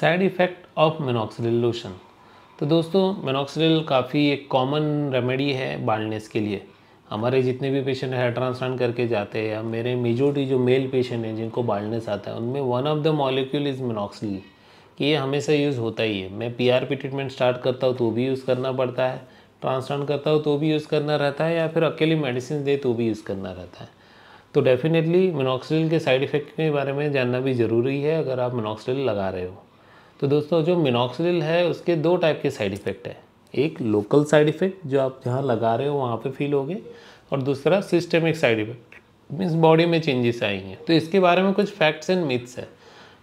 side effect of minoxidil lotion तो दोस्तों मेनोक्सिडिल काफ़ी एक कॉमन रेमेडी है बालनेस के लिए हमारे जितने भी पेशेंट हेयर ट्रांसप्लांट करके जाते हैं या मेरे मेजोरिटी जो मेल पेशेंट हैं जिनको बालनेस आता है उनमें one of the molecule is minoxidil कि ये हमेशा यूज़ होता ही है मैं पीआरपी ट्रीटमेंट स्टार्ट करता हूँ तो भी यूज़ करना पड़ता है ट्रांसप्लांट करता हूँ तो भी यूज़ करना रहता है या फिर अकेली मेडिसिन दे तो भी यूज़ करना रहता है तो डेफिनेटली मिनोक्सिल के साइड इफ़ेक्ट के बारे में जानना भी ज़रूरी है अगर आप मिनोक्सिल लगा रहे हो तो दोस्तों जो मिनोक्सिल है उसके दो टाइप के साइड इफ़ेक्ट है एक लोकल साइड इफ़ेक्ट जो आप जहाँ लगा रहे हो वहाँ पे फील होगे और दूसरा systemic side effect means body में चेंजेस आएंगे तो इसके बारे में कुछ फैक्ट्स एंड मिथ्स है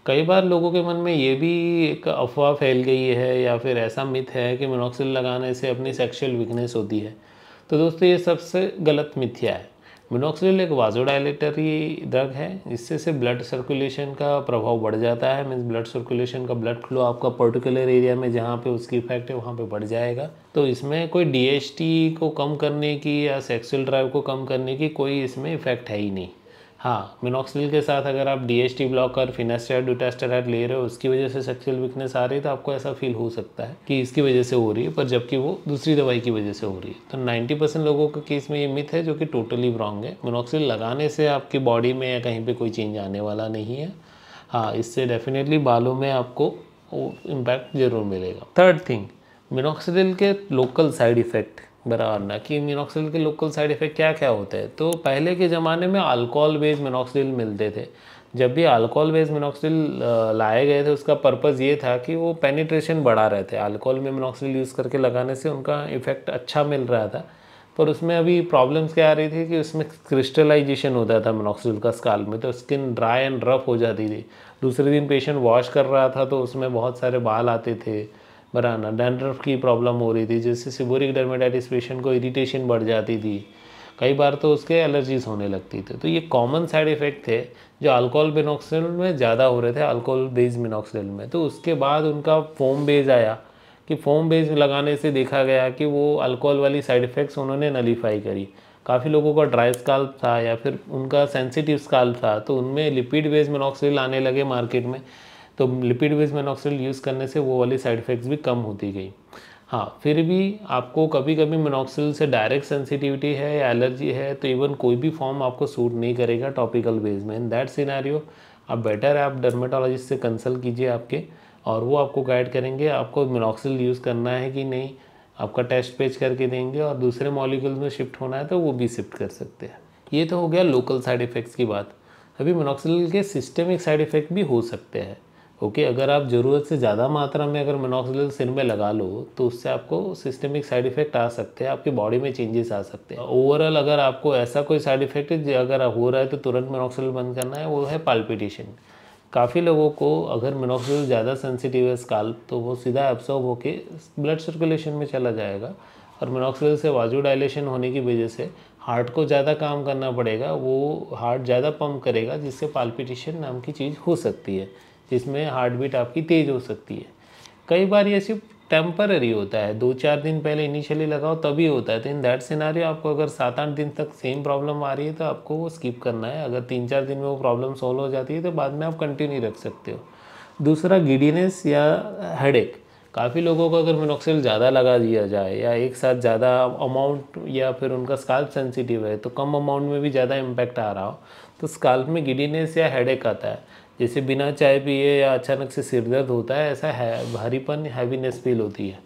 कई बार लोगों के मन में ये भी एक अफवाह फैल गई है या फिर ऐसा मिथ है कि मिनोक्सिल लगाने से अपनी सेक्शुअल वीकनेस होती है तो दोस्तों ये सबसे गलत मिथ्या है मिनोक्सिल एक वाजोडाइलेटरी ड्रग है इससे से ब्लड सर्कुलेशन का प्रभाव बढ़ जाता है मीन्स ब्लड सर्कुलेशन का ब्लड फ्लो आपका पर्टिकुलर एरिया में जहाँ पे उसकी इफेक्ट है वहाँ पे बढ़ जाएगा तो इसमें कोई डीएचटी को कम करने की या सेक्सुअल ड्राइव को कम करने की कोई इसमें इफेक्ट है ही नहीं हाँ मिनोक्सिल के साथ अगर आप डीएचटी ब्लॉकर फिनेस्टेड डोटास्टेराइड ले रहे हो उसकी वजह से सेक्सुअल वीकनेस आ रही है तो आपको ऐसा फील हो सकता है कि इसकी वजह से हो रही है पर जबकि वो दूसरी दवाई की वजह से हो रही है तो 90 परसेंट लोगों के केस में ये मिथ है जो कि टोटली रॉन्ग है मिनोक्सिल लगाने से आपकी बॉडी में या कहीं पर कोई चेंज आने वाला नहीं है हाँ इससे डेफिनेटली बालों में आपको इम्पैक्ट जरूर मिलेगा थर्ड थिंग मिनोक्सिल के लोकल साइड इफ़ेक्ट बराबर ना कि मिनोक्सिल के लोकल साइड इफ़ेक्ट क्या क्या होते हैं तो पहले के ज़माने में अल्कोहल बेस्ड मिनोक्सिल मिलते थे जब भी अल्कोहल बेस्ड मिनोक्सिल लाए गए थे उसका पर्पज़ ये था कि वो पेनिट्रेशन बढ़ा रहे थे अल्कोहल में मिनोक्सिल यूज़ करके लगाने से उनका इफ़ेक्ट अच्छा मिल रहा था पर उसमें अभी प्रॉब्लम्स क्या आ रही थी कि उसमें क्रिस्टलाइजेशन होता था मिनोक्सिल का स्काल में तो स्किन ड्राई एंड रफ हो जाती थी दूसरे दिन पेशेंट वॉश कर रहा था तो उसमें बहुत सारे बाल आते थे बनाना हाँ डैंड्रफ की प्रॉब्लम हो रही थी जिससे सिबोरिक डर्मेटाइटिस पेशेंट को इरिटेशन बढ़ जाती थी कई बार तो उसके एलर्जीज होने लगती थी तो ये कॉमन साइड इफ़ेक्ट थे जो अल्कोहल मिनोक्सिल में ज़्यादा हो रहे थे अल्कोहल बेस्ड मिनोक्सिल में तो उसके बाद उनका फोम बेज आया कि फोम बेज लगाने से देखा गया कि वो अल्कोहल वाली साइड इफ़ेक्ट्स उन्होंने नलीफाई करी काफ़ी लोगों का ड्राई स्काल था या फिर उनका सेंसिटिव स्काल था तो उनमें लिपिड बेस्ड मिनोक्सिल आने लगे मार्केट में तो लिपिड वेज मेनोक्सिडिल यूज़ करने से वो वाली साइड इफ़ेक्ट्स भी कम होती गई हाँ फिर भी आपको कभी कभी मेनोक्सिल से डायरेक्ट सेंसिटिविटी है या एलर्जी है तो इवन कोई भी फॉर्म आपको सूट नहीं करेगा टॉपिकल बेस में इन दैट सिनारियो आप बेटर आप डर्मेटोलॉजिस्ट से कंसल्ट कीजिए आपके और वो आपको गाइड करेंगे आपको मिनॉक्सिल यूज़ करना है कि नहीं आपका टेस्ट पेज करके देंगे और दूसरे मॉलिक्यूल्स में शिफ्ट होना है तो वो भी शिफ्ट कर सकते हैं ये तो हो गया लोकल साइड इफ़ेक्ट्स की बात अभी मोनोक्सिल के सिस्टमिक साइड इफ़ेक्ट भी हो सकते हैं ओके अगर आप ज़रूरत से ज़्यादा मात्रा में अगर मिनॉक्सिल सिर में लगा लो तो उससे आपको सिस्टमिक साइड इफ़ेक्ट आ सकते हैं आपकी बॉडी में चेंजेस आ सकते हैं ओवरऑल अगर आपको ऐसा कोई साइड इफ़ेक्ट है अगर हो रहा है तो तुरंत मिनॉक्सिल बंद करना है वो है पाल्पिटेशन काफ़ी लोगों को अगर मिनॉक्सिल ज़्यादा सेंसिटिव है स्काल तो वो सीधा एब्सॉर्ब होकर ब्लड सर्कुलेशन में चला जाएगा और मिनॉक्सिल से वाजू डायलेशन होने की वजह से हार्ट को ज़्यादा काम करना पड़ेगा वो हार्ट ज़्यादा पम्प करेगा जिससे पाल्पिटेशन नाम की चीज़ हो सकती है जिसमें हार्ट बीट आपकी तेज़ हो सकती है कई बार ये सिर्फ टेम्पररी होता है दो चार दिन पहले इनिशियली लगाओ तभी होता है तो इन दैट सिनारी आपको अगर सात आठ दिन तक सेम प्रॉब्लम आ रही है तो आपको वो स्किप करना है अगर तीन चार दिन में वो प्रॉब्लम सॉल्व हो जाती है तो बाद में आप कंटिन्यू रख सकते हो दूसरा गिडीनेस या हेड काफ़ी लोगों को अगर मिनोक्सिल ज़्यादा लगा दिया जाए या एक साथ ज़्यादा अमाउंट या फिर उनका स्काल्प सेंसिटिव है तो कम अमाउंट में भी ज़्यादा इम्पैक्ट आ रहा हो तो स्काल्प में गिडीनेस या हेड आता है जैसे बिना चाय पिए या अचानक से सिर दर्द होता है ऐसा है भारीपन हैवीनेस फील होती है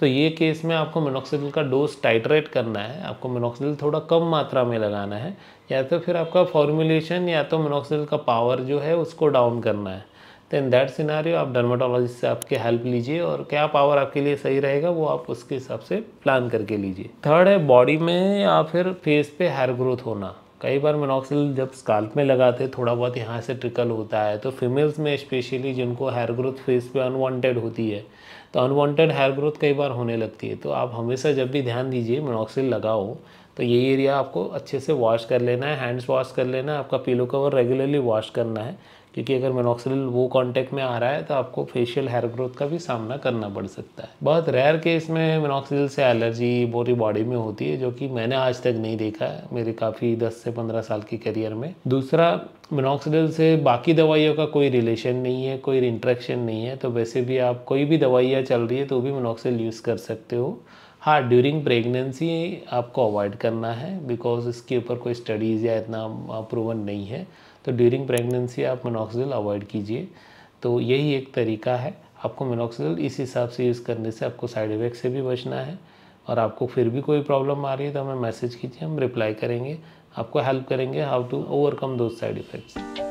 तो ये केस में आपको मिनोक्सिडिल का डोज टाइट्रेट करना है आपको मिनोक्सिडिल थोड़ा कम मात्रा में लगाना है या तो फिर आपका फॉर्मुलेशन या तो मिनोक्सिडिल का पावर जो है उसको डाउन करना है तो इन दैट सिनारी आप डर्माटोलॉजिस्ट से आपके हेल्प लीजिए और क्या पावर आपके लिए सही रहेगा वो आप उसके हिसाब से प्लान करके लीजिए थर्ड है बॉडी में या फिर फेस पे हेयर ग्रोथ होना कई बार मिनोक्सिल जब स्काल्प में लगाते थोड़ा बहुत यहाँ से ट्रिकल होता है तो फीमेल्स में स्पेशली जिनको हेयर ग्रोथ फेस पे अनवांटेड होती है तो अनवांटेड हेयर ग्रोथ कई बार होने लगती है तो आप हमेशा जब भी ध्यान दीजिए मिनोक्सिल लगाओ तो ये एरिया आपको अच्छे से वॉश कर लेना है हैंड्स वॉश कर लेना है आपका पीलो कवर रेगुलरली वॉश करना है क्योंकि अगर मेनोक्सिल वो कॉन्टैक्ट में आ रहा है तो आपको फेशियल हेयर ग्रोथ का भी सामना करना पड़ सकता है बहुत रेयर केस में मेनोक्सिल से एलर्जी पूरी बॉडी में होती है जो कि मैंने आज तक नहीं देखा है मेरे काफ़ी दस से पंद्रह साल की करियर में दूसरा मिनॉक्सिडिल से बाकी दवाइयों का कोई रिलेशन नहीं है कोई इंट्रैक्शन नहीं है तो वैसे भी आप कोई भी दवाइयाँ चल रही है तो भी मिनॉक्सिल यूज़ कर सकते हो हाँ ड्यूरिंग प्रेगनेंसी आपको अवॉइड करना है बिकॉज इसके ऊपर कोई स्टडीज़ या इतना प्रूवन नहीं है तो ड्यूरिंग प्रेगनेंसी आप मिनोक्सिडिल अवॉइड कीजिए तो यही एक तरीका है आपको मिनोक्सिडिल इस हिसाब से यूज़ करने से आपको साइड इफेक्ट से भी बचना है और आपको फिर भी कोई प्रॉब्लम आ रही है तो हमें मैसेज कीजिए हम रिप्लाई करेंगे आपको हेल्प करेंगे how to overcome those side effects